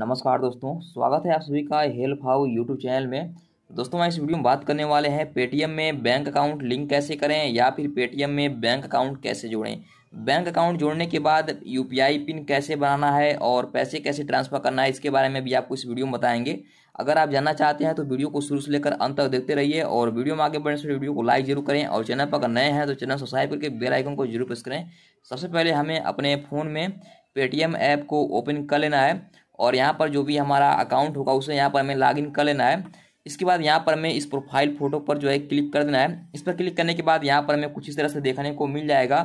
नमस्कार दोस्तों स्वागत है आप सभी का हेल्प हाउ यूट्यूब चैनल में दोस्तों हम इस वीडियो में बात करने वाले हैं पेटीएम में बैंक अकाउंट लिंक कैसे करें या फिर पेटीएम में बैंक अकाउंट कैसे जोड़ें बैंक अकाउंट जोड़ने के बाद यू पिन कैसे बनाना है और पैसे कैसे ट्रांसफ़र करना है इसके बारे में भी आपको इस वीडियो में बताएंगे अगर आप जानना चाहते हैं तो वीडियो को शुरू से लेकर अंत तक देखते रहिए और वीडियो में आगे बढ़ने से वीडियो को लाइक जरूर करें और चैनल पर अगर नए हैं तो चैनल सब्सक्राइब करके बेल आइकन को जरूर प्रेस करें सबसे पहले हमें अपने फ़ोन में पेटीएम ऐप को ओपन कर लेना है और यहाँ पर जो भी हमारा अकाउंट होगा उसे यहाँ पर हमें लॉगिन कर लेना है इसके बाद यहाँ पर हमें इस प्रोफाइल फ़ोटो पर जो है क्लिक कर देना है इस पर क्लिक करने के बाद यहाँ पर हमें कुछ इस तरह से देखने को मिल जाएगा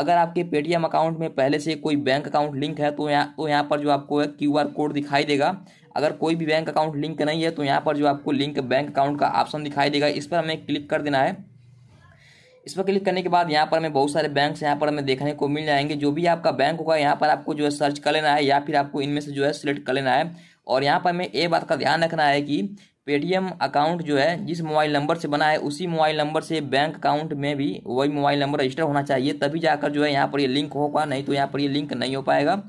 अगर आपके पेटीएम अकाउंट में पहले से कोई बैंक अकाउंट लिंक है तो यहाँ तो यहाँ पर जो आपको क्यू आर कोड दिखाई देगा अगर कोई भी बैंक अकाउंट लिंक नहीं है तो यहाँ पर जो आपको लिंक बैंक अकाउंट का ऑप्शन दिखाई देगा इस पर हमें क्लिक कर देना है इस पर क्लिक करने के बाद यहाँ पर हमें बहुत सारे बैंक्स यहाँ पर हमें देखने को मिल जाएंगे जो भी आपका बैंक होगा यहाँ पर आपको जो है सर्च कर लेना है या फिर आपको इनमें से जो है सिलेक्ट कर लेना है और यहाँ पर हमें ये बात का ध्यान रखना है कि पेटीएम अकाउंट जो है जिस मोबाइल नंबर से बना है उसी मोबाइल नंबर से बैंक अकाउंट में भी वही मोबाइल नंबर रजिस्टर होना चाहिए तभी जाकर जो है यहाँ पर ये यह लिंक होगा नहीं तो यहाँ पर ये यह लिंक नहीं हो पाएगा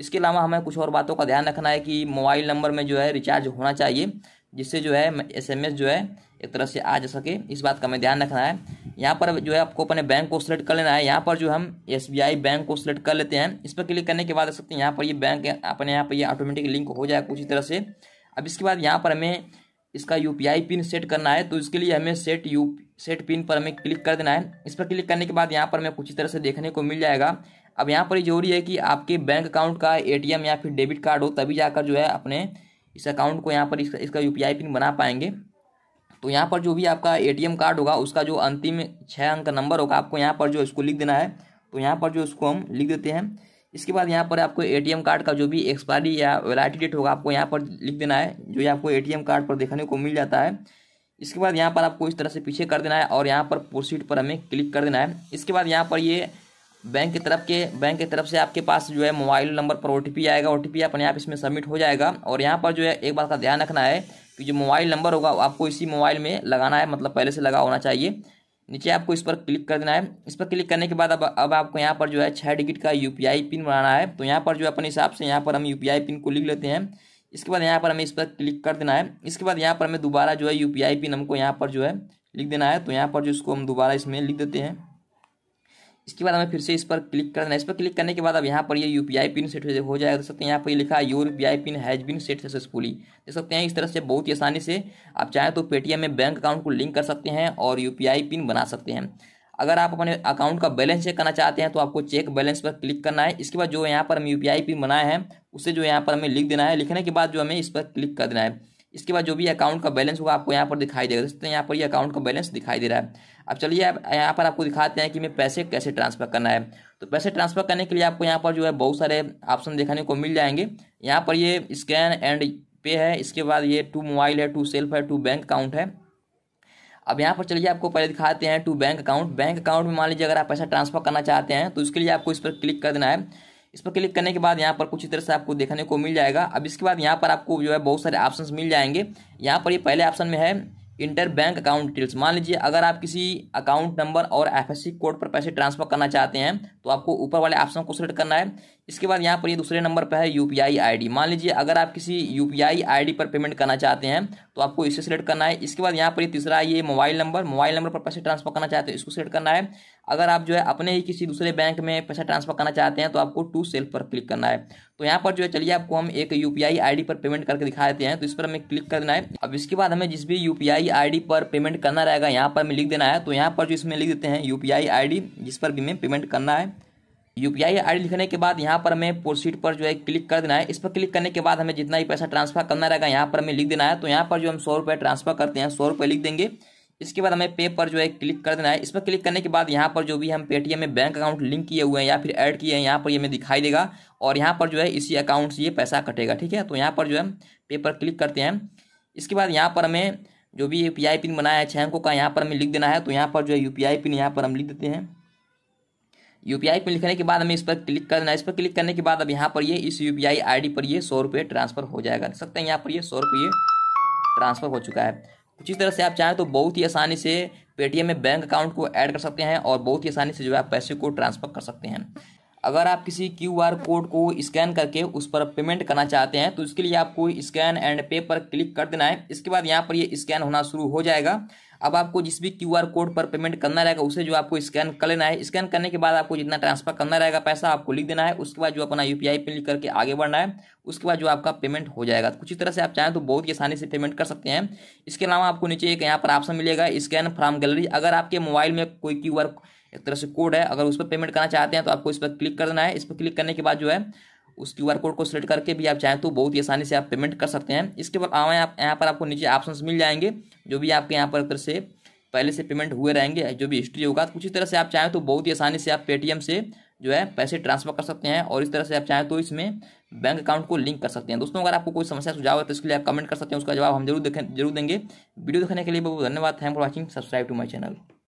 इसके अलावा हमें कुछ और बातों का ध्यान रखना है कि मोबाइल नंबर में जो है रिचार्ज होना चाहिए जिससे जो है एस जो है एक तरह से आ जा सके इस बात का हमें ध्यान रखना है यहाँ पर जो है आपको अपने बैंक को सिलेक्ट कर लेना है यहाँ पर जो हम एस बैंक को सिलेक्ट कर लेते हैं इस पर क्लिक करने के बाद देख सकते हैं यहाँ पर ये बैंक अपने यहाँ पर ये ऑटोमेटिक लिंक हो जाए कुछ तरह से अब इसके बाद यहाँ पर हमें इसका यू पिन सेट करना है तो इसके लिए हमें सेट यू सेट पिन पर हमें क्लिक कर देना है इस पर क्लिक करने के बाद यहाँ पर हमें कुछ तरह से देखने को मिल जाएगा अब यहाँ पर जरूरी है कि आपके बैंक अकाउंट का एटीएम या फिर डेबिट कार्ड हो तभी जाकर जो है अपने इस अकाउंट को यहाँ पर इसका इसका यू पिन बना पाएंगे तो यहाँ पर जो भी आपका एटीएम कार्ड होगा उसका जो अंतिम छः अंक का नंबर होगा आपको यहाँ पर जो इसको लिख देना है तो यहाँ पर जो इसको हम लिख देते हैं इसके बाद यहाँ पर आपको एटीएम कार्ड का जो भी एक्सपायरी या वैलाइटी डेट होगा आपको यहाँ पर लिख देना है जो ये आपको ए कार्ड पर देखने को मिल जाता है इसके बाद यहाँ पर आपको इस तरह से पीछे कर देना है और यहाँ पर प्रोसीड पर हमें क्लिक कर देना है इसके बाद यहाँ पर ये बैंक की तरफ के बैंक की तरफ से आपके पास जो है मोबाइल नंबर पर ओ आएगा ओ अपने आप इसमें सबमिट हो जाएगा और यहाँ पर जो है एक बात का ध्यान रखना है कि जो मोबाइल नंबर होगा आपको इसी मोबाइल में लगाना है मतलब पहले से लगा होना चाहिए नीचे आपको इस पर क्लिक कर देना है इस पर क्लिक करने के बाद अब अब आपको यहाँ पर जो है छः डिजिट का यू पिन बनाना है तो यहाँ पर जो है अपने हिसाब से यहाँ पर हम यू पिन को लिख लेते हैं इसके बाद यहाँ पर हमें इस पर क्लिक कर देना है इसके बाद यहाँ पर हमें दोबारा जो है यू पिन हमको यहाँ पर जो है लिख देना है तो यहाँ पर जो इसको हम दोबारा इसमें लिख देते हैं इसके बाद हमें फिर से इस पर क्लिक कर देना इस पर क्लिक करने के बाद अब यहाँ पर ये यू पिन सेट हो जाएगा तो देख सकते हैं यहाँ पर ये लिखा है your U PIN has been set successfully देख सकते हैं इस तरह से बहुत ही आसानी से आप चाहें तो पेटीएम में बैंक अकाउंट को लिंक कर सकते हैं और यू पिन बना सकते हैं अगर आप अपने अकाउंट का बैलेंस चेक करना चाहते हैं तो आपको चेक बैलेंस पर क्लिक करना है इसके बाद जो यहाँ पर हम यू पिन बनाए हैं उसे जो यहाँ पर हमें लिख देना है लिखने के बाद जो हमें इस पर क्लिक कर देना है इसके बाद जो भी अकाउंट का बैलेंस होगा आपको यहाँ पर दिखाई देगा हैं यहाँ पर ये यह अकाउंट का बैलेंस दिखाई दे रहा है अब चलिए अब यहाँ पर आपको दिखाते हैं कि मैं पैसे कैसे ट्रांसफ़र करना है तो पैसे ट्रांसफ़र करने के लिए आपको यहाँ पर जो है बहुत सारे ऑप्शन देखने को मिल जाएंगे यहाँ पर ये स्कैन एंड पे है इसके बाद ये टू मोबाइल है टू सेल्फ है टू बैंक अकाउंट है अब यहाँ पर चलिए आपको पहले दिखाते हैं to bank account bank account में मान लीजिए अगर आप पैसा ट्रांसफ़र करना चाहते हैं तो उसके लिए आपको इस पर क्लिक कर देना है इस पर क्लिक करने के बाद यहाँ पर कुछ इस तरह से आपको देखने को मिल जाएगा अब इसके बाद यहाँ पर आपको जो है बहुत सारे ऑप्शंस मिल जाएंगे यहाँ पर ये पहले ऑप्शन में है इंटर बैंक अकाउंट डिटेल्स मान लीजिए अगर आप किसी अकाउंट नंबर और एफएससी कोड पर पैसे ट्रांसफर करना चाहते हैं तो आपको ऊपर वाले ऑप्शन को सिलेक्ट करना है इसके बाद यहाँ पर ये दूसरे नंबर पर है यू पी मान लीजिए अगर आप किसी यू पी पर पेमेंट करना चाहते हैं तो आपको इसे सिलेक्ट करना है इसके बाद यहाँ पर ये तीसरा ये मोबाइल नंबर मोबाइल नंबर पर पैसे ट्रांसफर करना चाहते हैं इसको सिलेक्ट करना है अगर आप जो है अपने ही किसी दूसरे बैंक में पैसा ट्रांसफर करना चाहते हैं तो आपको टू सेल पर क्लिक करना है तो यहाँ पर जो है चलिए आपको हम एक यू पी पर पेमेंट करके दिखा देते हैं तो इस पर हमें क्लिक कर देना है अब इसके बाद हमें जिस भी यू पी पर पेमेंट करना रहेगा यहाँ पर हमें लिख देना है तो यहाँ पर जो इसमें लिख देते हैं यू पी जिस पर भी हमें पेमेंट करना है यू पी आई आई लिखने के बाद यहाँ पर हमें प्रोसीड पर जो है क्लिक कर देना है इस पर क्लिक करने के बाद हमें जितना भी पैसा ट्रांसफर करना रहेगा यहाँ पर हमें लिख देना है तो यहाँ पर जो हम सौ रुपये ट्रांसफर करते हैं सौ रुपये लिख देंगे इसके बाद हमें पे पर जो है क्लिक कर देना है इस पर क्लिक करने के बाद यहाँ पर जो भी हम पेटीएम में बैंक अकाउंट लिंक किए हुए हैं या फिर ऐड किए हैं यहाँ पर ये हमें दिखाई देगा और यहाँ पर जो है इसी अकाउंट से ये पैसा कटेगा ठीक है तो यहाँ पर जो है पे पर क्लिक करते हैं इसके बाद यहाँ पर हमें जो भी यू पिन बनाया है छः अंकों का यहाँ पर हमें लिख देना है तो यहाँ पर जो है यू पिन यहाँ पर हम लिख देते हैं यू पी आई पर लिखने के बाद हमें इस पर क्लिक कर देना है इस पर क्लिक करने के बाद अब यहाँ पर ये इस U P I I D पर ये सौ रुपये ट्रांसफर हो जाएगा देख सकते हैं यहाँ पर ये सौ रुपये ट्रांसफर हो चुका है उसी तरह से आप चाहें तो बहुत ही आसानी से पेटीएम में बैंक अकाउंट को ऐड कर सकते हैं और बहुत ही आसानी से जो है पैसे को ट्रांसफर कर सकते हैं अगर आप किसी क्यू आर कोड को स्कैन करके उस पर पेमेंट करना चाहते हैं तो इसके लिए आपको स्कैन एंड पे पर क्लिक कर देना है इसके बाद यहाँ पर ये स्कैन होना शुरू हो जाएगा अब आपको जिस भी क्यू आर कोड पर पेमेंट करना रहेगा उसे जो आपको स्कैन कर लेना है स्कैन करने के बाद आपको जितना ट्रांसफर करना रहेगा पैसा आपको लिख देना है उसके बाद जो अपना यू पी आई पिन लिख करके आगे बढ़ना है उसके बाद जो आपका पेमेंट हो जाएगा तो कुछ तरह से आप चाहें तो बहुत ही आसानी से पेमेंट कर सकते हैं इसके अलावा आपको नीचे एक यहाँ पर ऑप्शन मिलेगा स्कैन फ्राम गैलरी अगर आपके मोबाइल में कोई क्यू आर एक तरह से कोड है अगर उस पर पेमेंट करना चाहते हैं तो आपको इस पर क्लिक करना है इस पर क्लिक करने के बाद जो है उस क्यू आर कोड को सिलेक्ट करके भी आप चाहें तो बहुत ही आसानी से आप पेमेंट कर सकते हैं इसके बाद आवाएँ आप यहाँ पर आपको नीचे ऑप्शन मिल जाएंगे जो भी आपके यहाँ पर एक तरह से पहले से पेमेंट हुए रहेंगे जो भी हिस्ट्री होगा तो उसी तरह से आप चाहें तो बहुत ही आसानी से आप पेटीएम से जो है पैसे ट्रांसफर कर सकते हैं और इस तरह से आप चाहें तो इसमें बैंक अकाउंट को लिंक कर सकते हैं दोस्तों अगर आपको कोई समस्या सुझाव है तो इसके लिए आप कमेंट कर सकते हैं उसका जवाब हम जरूर देखें जरूर देंगे वीडियो देखने के लिए बहुत धन्यवाद thank for watching subscribe to my channel